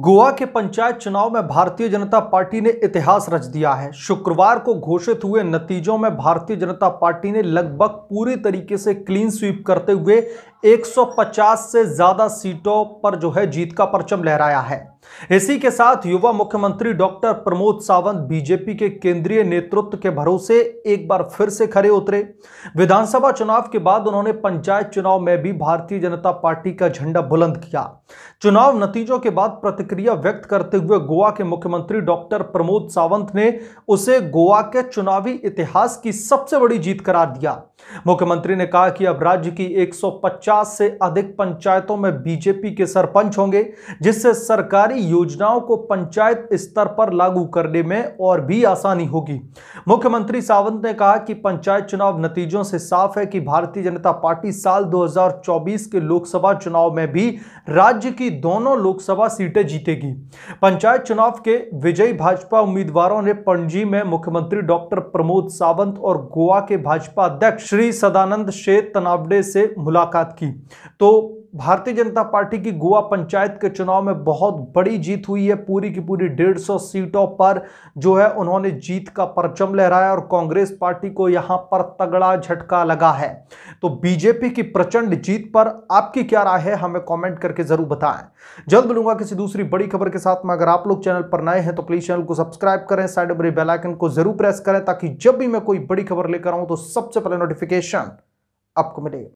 गोवा के पंचायत चुनाव में भारतीय जनता पार्टी ने इतिहास रच दिया है शुक्रवार को घोषित हुए नतीजों में भारतीय जनता पार्टी ने लगभग पूरी तरीके से क्लीन स्वीप करते हुए 150 से ज़्यादा सीटों पर जो है जीत का परचम लहराया है इसी के साथ युवा मुख्यमंत्री डॉक्टर प्रमोद सावंत बीजेपी के केंद्रीय नेतृत्व के भरोसे एक बार फिर से खड़े उतरे विधानसभा चुनाव के बाद उन्होंने पंचायत चुनाव में भी भारतीय जनता पार्टी का झंडा बुलंद किया चुनाव नतीजों के बाद प्रतिक्रिया व्यक्त करते हुए गोवा के मुख्यमंत्री डॉक्टर प्रमोद सावंत ने उसे गोवा के चुनावी इतिहास की सबसे बड़ी जीत करार दिया मुख्यमंत्री ने कहा कि अब राज्य की 150 से अधिक पंचायतों में बीजेपी के सरपंच होंगे जिससे सरकारी योजनाओं को पंचायत स्तर पर लागू करने में और भी आसानी होगी मुख्यमंत्री सावंत ने कहा कि पंचायत चुनाव नतीजों से साफ है कि भारतीय जनता पार्टी साल 2024 के लोकसभा चुनाव में भी राज्य की दोनों लोकसभा सीटें जीतेगी पंचायत चुनाव के विजयी भाजपा उम्मीदवारों ने पणजी में मुख्यमंत्री डॉक्टर प्रमोद सावंत और गोवा के भाजपा अध्यक्ष श्री श्री सदानंद शेख तनावडे से मुलाकात की तो भारतीय जनता पार्टी की गोवा पंचायत के चुनाव में बहुत बड़ी जीत हुई है पूरी की पूरी डेढ़ सौ सीटों पर जो है उन्होंने जीत का परचम लहराया और कांग्रेस पार्टी को यहां पर तगड़ा झटका लगा है तो बीजेपी की प्रचंड जीत पर आपकी क्या राय है हमें कमेंट करके जरूर बताएं जल्द मिलूंगा किसी दूसरी बड़ी खबर के साथ में अगर आप लोग चैनल पर नए हैं तो प्लीज चैनल को सब्सक्राइब करें साइड बड़ी बेलाइकन को जरूर प्रेस करें ताकि जब भी मैं कोई बड़ी खबर लेकर आऊं तो सबसे पहले नोटिफिकेशन आपको मिलेगा